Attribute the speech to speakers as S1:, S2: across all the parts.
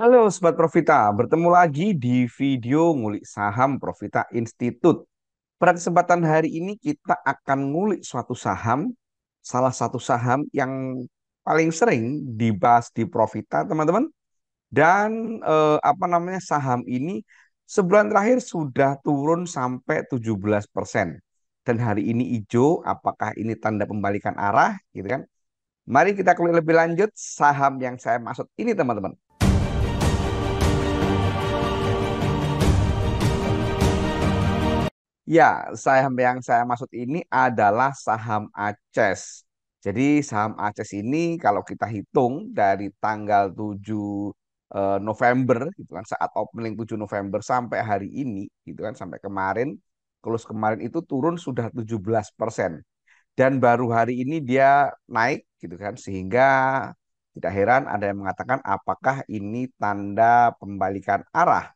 S1: Halo Sobat Profita, bertemu lagi di video ngulik saham Profita Institute. Pada kesempatan hari ini kita akan ngulik suatu saham, salah satu saham yang paling sering dibahas di Profita teman-teman. Dan eh, apa namanya saham ini sebulan terakhir sudah turun sampai 17%. Dan hari ini hijau, apakah ini tanda pembalikan arah gitu kan? Mari kita kulik lebih lanjut saham yang saya maksud ini teman-teman. Ya, saham yang saya maksud ini adalah saham Aces. Jadi saham Aces ini kalau kita hitung dari tanggal 7 eh, November gitu kan saat opening 7 November sampai hari ini gitu kan sampai kemarin close kemarin itu turun sudah 17%. Dan baru hari ini dia naik gitu kan sehingga tidak heran ada yang mengatakan apakah ini tanda pembalikan arah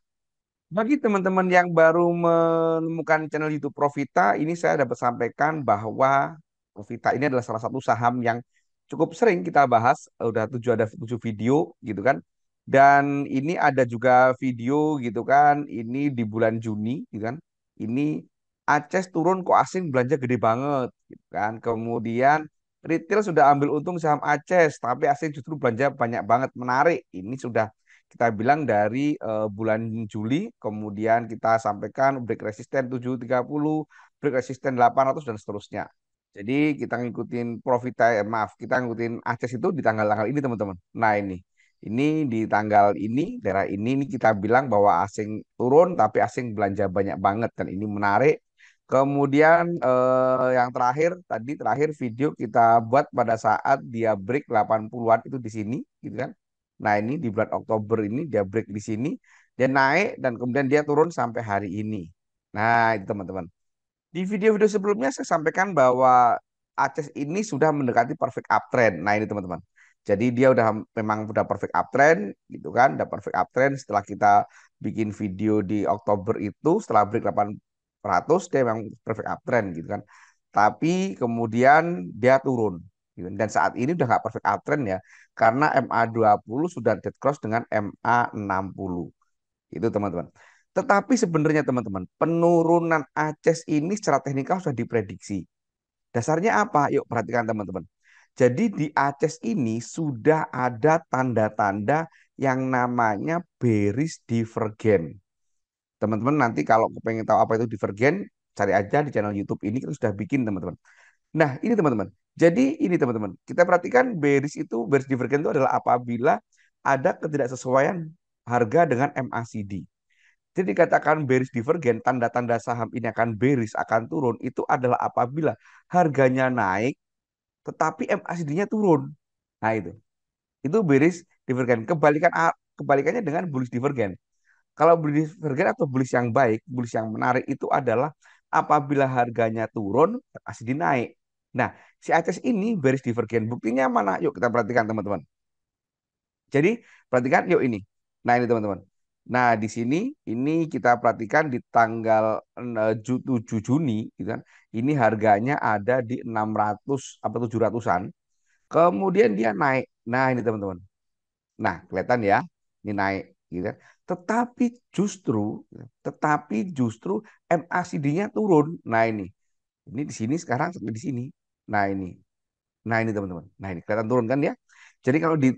S1: bagi teman-teman yang baru menemukan channel YouTube Profita, ini saya dapat sampaikan bahwa Profita ini adalah salah satu saham yang cukup sering kita bahas, udah tujuh ada tujuh video gitu kan. Dan ini ada juga video gitu kan, ini di bulan Juni gitu kan. Ini Aceh turun kok asing belanja gede banget gitu kan. Kemudian retail sudah ambil untung saham Aceh, tapi asing justru belanja banyak banget, menarik. Ini sudah kita bilang dari uh, bulan Juli, kemudian kita sampaikan break resisten 730, break resisten 800 dan seterusnya. Jadi kita ngikutin profit eh, maaf, kita ngikutin akses itu di tanggal-tanggal ini teman-teman. Nah ini. Ini di tanggal ini, daerah ini, ini kita bilang bahwa asing turun tapi asing belanja banyak banget dan ini menarik. Kemudian eh, yang terakhir tadi terakhir video kita buat pada saat dia break 80-an itu di sini gitu kan Nah ini di bulan Oktober ini dia break di sini, dia naik dan kemudian dia turun sampai hari ini. Nah itu teman-teman. Di video-video sebelumnya saya sampaikan bahwa Aces ini sudah mendekati perfect uptrend. Nah ini teman-teman. Jadi dia udah memang udah perfect uptrend gitu kan, udah perfect uptrend setelah kita bikin video di Oktober itu setelah break 800 dia memang perfect uptrend gitu kan. Tapi kemudian dia turun. Gitu. Dan saat ini udah nggak perfect uptrend ya, karena MA20 sudah dead cross dengan MA60. Itu teman-teman. Tetapi sebenarnya teman-teman, penurunan Aces ini secara teknikal sudah diprediksi. Dasarnya apa? Yuk perhatikan teman-teman. Jadi di Aces ini sudah ada tanda-tanda yang namanya bearish divergen. Teman-teman nanti kalau pengen tahu apa itu divergen, cari aja di channel YouTube ini kita sudah bikin teman-teman. Nah ini teman-teman, jadi ini teman-teman, kita perhatikan bearish itu, bearish divergen itu adalah apabila ada ketidaksesuaian harga dengan MACD. Jadi dikatakan bearish divergen, tanda-tanda saham ini akan bearish, akan turun, itu adalah apabila harganya naik, tetapi MACD-nya turun. Nah itu. Itu bearish divergen. Kebalikan kebalikannya dengan bullish divergen. Kalau bullish divergen atau bullish yang baik, bullish yang menarik itu adalah apabila harganya turun, MACD naik. Nah, si Aces ini baris divergen. Buktinya mana? Yuk kita perhatikan teman-teman. Jadi perhatikan yuk ini. Nah ini teman-teman. Nah di sini ini kita perhatikan di tanggal 7 eh, Juni gitu kan. Ini harganya ada di 600 apa 700-an. Kemudian dia naik. Nah ini teman-teman. Nah kelihatan ya. Ini naik gitu kan. Tetapi justru tetapi justru MACD-nya turun. Nah ini. Ini di sini sekarang di sini Nah ini. Nah ini teman-teman. Nah ini kelihatan turun kan ya. Jadi kalau di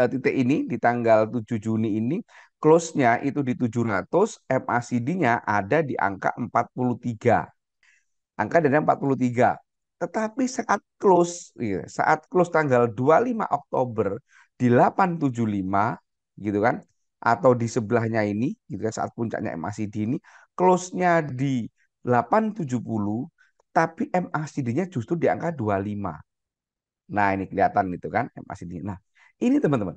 S1: uh, titik ini di tanggal 7 Juni ini close-nya itu di 700, MACD-nya ada di angka 43. Angka dari 43. Tetapi saat close iya, saat close tanggal 25 Oktober di 875 gitu kan atau di sebelahnya ini gitu kan saat puncaknya MACD ini close-nya di 870 tapi MACD-nya justru di angka 25. Nah, ini kelihatan gitu kan MACD. Nah, ini teman-teman.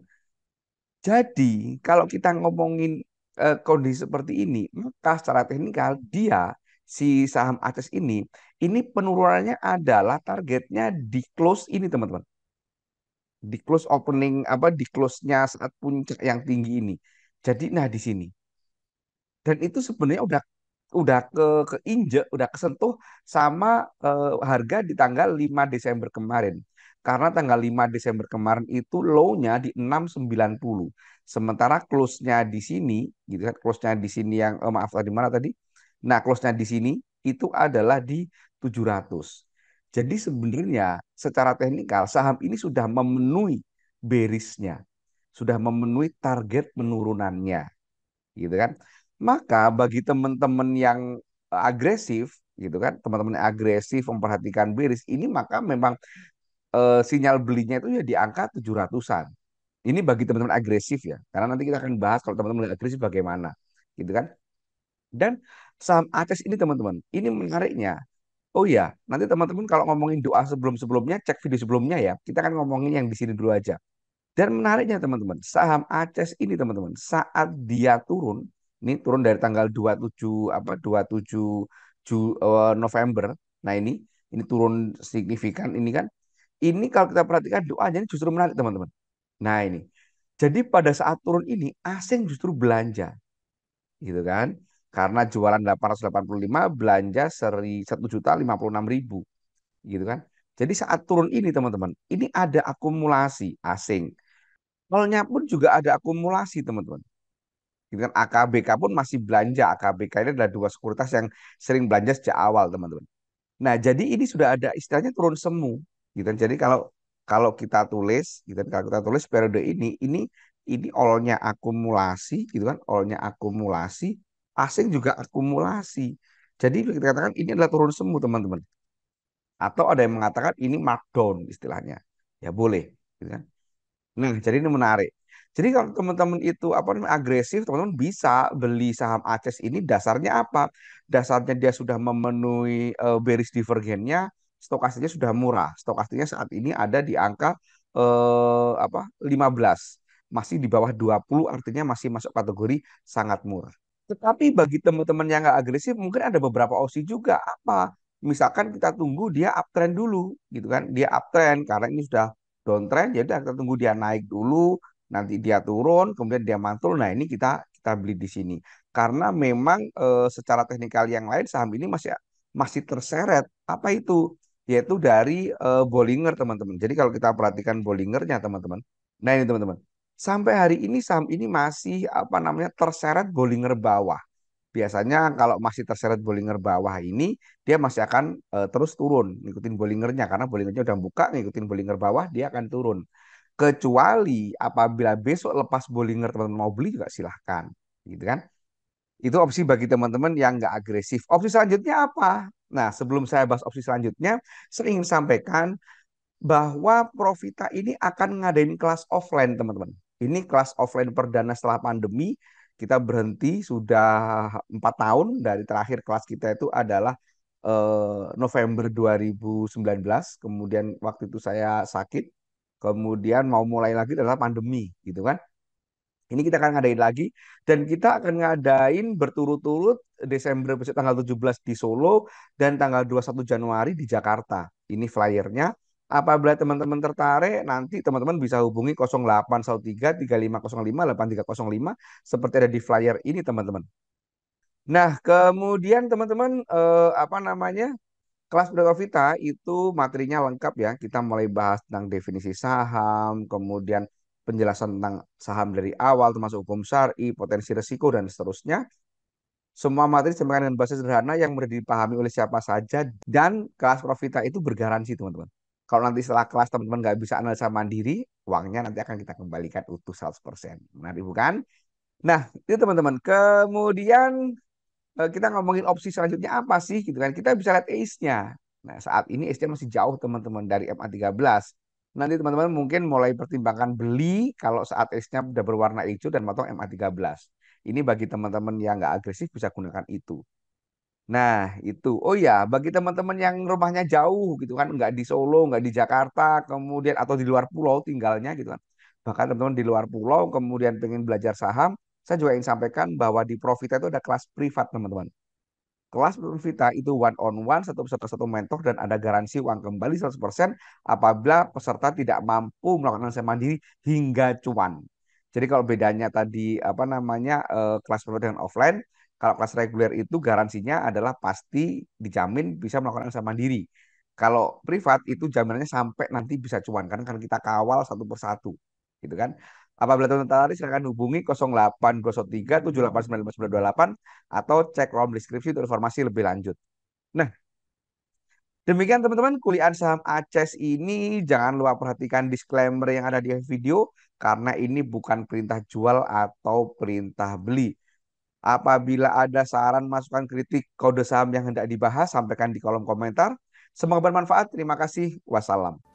S1: Jadi, kalau kita ngomongin eh, kondisi seperti ini, maka secara teknikal dia si saham Aces ini, ini penurunannya adalah targetnya di close ini teman-teman. Di close opening apa di close-nya saat puncak yang tinggi ini. Jadi nah di sini. Dan itu sebenarnya udah udah ke keinjek, udah kesentuh sama uh, harga di tanggal 5 Desember kemarin. Karena tanggal 5 Desember kemarin itu low-nya di 690. Sementara close-nya di sini, gitu kan, close-nya di sini yang oh, maaf tadi mana tadi? Nah, close-nya di sini itu adalah di 700. Jadi sebenarnya secara teknikal saham ini sudah memenuhi berisnya, sudah memenuhi target penurunannya, gitu kan? Maka bagi teman-teman yang agresif gitu kan, teman-teman yang agresif memperhatikan beris ini maka memang e, sinyal belinya itu ya di angka 700-an. Ini bagi teman-teman agresif ya, karena nanti kita akan bahas kalau teman-teman agresif bagaimana gitu kan. Dan saham Aces ini teman-teman, ini menariknya. Oh iya, nanti teman-teman kalau ngomongin doa sebelum-sebelumnya, cek video sebelumnya ya. Kita akan ngomongin yang di sini dulu aja. Dan menariknya teman-teman, saham Aces ini teman-teman, saat dia turun, ini turun dari tanggal 27 apa 27 Ju, uh, November. Nah, ini ini turun signifikan ini kan. Ini kalau kita perhatikan doanya ini justru menarik, teman-teman. Nah, ini. Jadi pada saat turun ini asing justru belanja. Gitu kan? Karena jualan 885 belanja seri 1.056.000. Gitu kan? Jadi saat turun ini teman-teman, ini ada akumulasi asing. Kalau pun juga ada akumulasi teman-teman. Gitu kan AKBK pun masih belanja. AKBK ini adalah dua sekuritas yang sering belanja sejak awal, teman-teman. Nah, jadi ini sudah ada istilahnya turun semu, gitu kan. Jadi kalau kalau kita tulis, gitu kan, kalau kita tulis periode ini, ini ini olnya akumulasi, gitu kan, olnya akumulasi, asing juga akumulasi. Jadi kita katakan ini adalah turun semu, teman-teman. Atau ada yang mengatakan ini markdown istilahnya. Ya boleh, gitu kan. Nah, jadi ini menarik. Jadi kalau teman-teman itu apa namanya agresif, teman-teman bisa beli saham Aces ini dasarnya apa? Dasarnya dia sudah memenuhi uh, bearish divergennya, stokastiknya sudah murah. Stokastiknya saat ini ada di angka eh, apa 15 masih di bawah 20 artinya masih masuk kategori sangat murah. Tetapi bagi teman-teman yang nggak agresif mungkin ada beberapa opsi juga apa misalkan kita tunggu dia uptrend dulu gitu kan dia uptrend karena ini sudah downtrend jadi ya kita tunggu dia naik dulu nanti dia turun kemudian dia mantul nah ini kita kita beli di sini karena memang e, secara teknikal yang lain saham ini masih masih terseret apa itu yaitu dari e, Bollinger teman-teman jadi kalau kita perhatikan Bollingernya teman-teman nah ini teman-teman sampai hari ini saham ini masih apa namanya terseret Bollinger bawah biasanya kalau masih terseret Bollinger bawah ini dia masih akan e, terus turun ngikutin Bollingernya karena Bollingernya udah buka ngikutin Bollinger bawah dia akan turun Kecuali apabila besok lepas Bollinger teman-teman mau beli juga silahkan. Gitu kan? Itu opsi bagi teman-teman yang nggak agresif. Opsi selanjutnya apa? Nah, sebelum saya bahas opsi selanjutnya, saya ingin sampaikan bahwa Profita ini akan ngadain kelas offline, teman-teman. Ini kelas offline perdana setelah pandemi. Kita berhenti sudah empat tahun dari terakhir kelas kita itu adalah eh, November 2019. Kemudian waktu itu saya sakit kemudian mau mulai lagi adalah pandemi gitu kan ini kita akan ngadain lagi dan kita akan ngadain berturut-turut Desember besok tanggal 17 di Solo dan tanggal 21 Januari di Jakarta. Ini flyernya. Apabila teman-teman tertarik, nanti teman-teman bisa hubungi 0813 3505 8305 seperti ada di flyer ini teman-teman. Nah, kemudian teman-teman eh, apa namanya? Kelas predator itu materinya lengkap ya. Kita mulai bahas tentang definisi saham, kemudian penjelasan tentang saham dari awal termasuk hukum syari, potensi resiko dan seterusnya. Semua materi disampaikan dengan bahasa sederhana yang mudah dipahami oleh siapa saja dan kelas Profita itu bergaransi teman-teman. Kalau nanti setelah kelas teman-teman nggak bisa analisa mandiri, uangnya nanti akan kita kembalikan utuh 100%. Menarik bukan? Nah, itu teman-teman. Kemudian Eh, kita ngomongin opsi selanjutnya apa sih gitu kan. Kita bisa lihat ACE-nya. Nah, saat ini ACE-nya masih jauh teman-teman dari MA13. Nanti teman-teman mungkin mulai pertimbangkan beli kalau saat ACE-nya sudah berwarna hijau dan motong MA13. Ini bagi teman-teman yang nggak agresif bisa gunakan itu. Nah, itu. Oh ya, bagi teman-teman yang rumahnya jauh gitu kan, nggak di Solo, nggak di Jakarta, kemudian atau di luar pulau tinggalnya gitu kan. Bahkan teman-teman di luar pulau kemudian pengen belajar saham, saya juga ingin sampaikan bahwa di Profita itu ada kelas privat, teman-teman. Kelas Profita itu one on one, satu peserta satu mentor dan ada garansi uang kembali 100% apabila peserta tidak mampu melakukan analisa mandiri hingga cuan. Jadi kalau bedanya tadi apa namanya eh, kelas privat dengan offline, kalau kelas reguler itu garansinya adalah pasti dijamin bisa melakukan analisa mandiri. Kalau privat itu jaminannya sampai nanti bisa cuan karena kan kita kawal satu persatu gitu kan. Apabila teman tertarik silakan hubungi 0803 7895928 atau cek kolom deskripsi untuk informasi lebih lanjut. Nah, demikian teman-teman kuliah saham Aces ini jangan lupa perhatikan disclaimer yang ada di video karena ini bukan perintah jual atau perintah beli. Apabila ada saran, masukan, kritik, kode saham yang hendak dibahas, sampaikan di kolom komentar. Semoga bermanfaat. Terima kasih. Wassalam.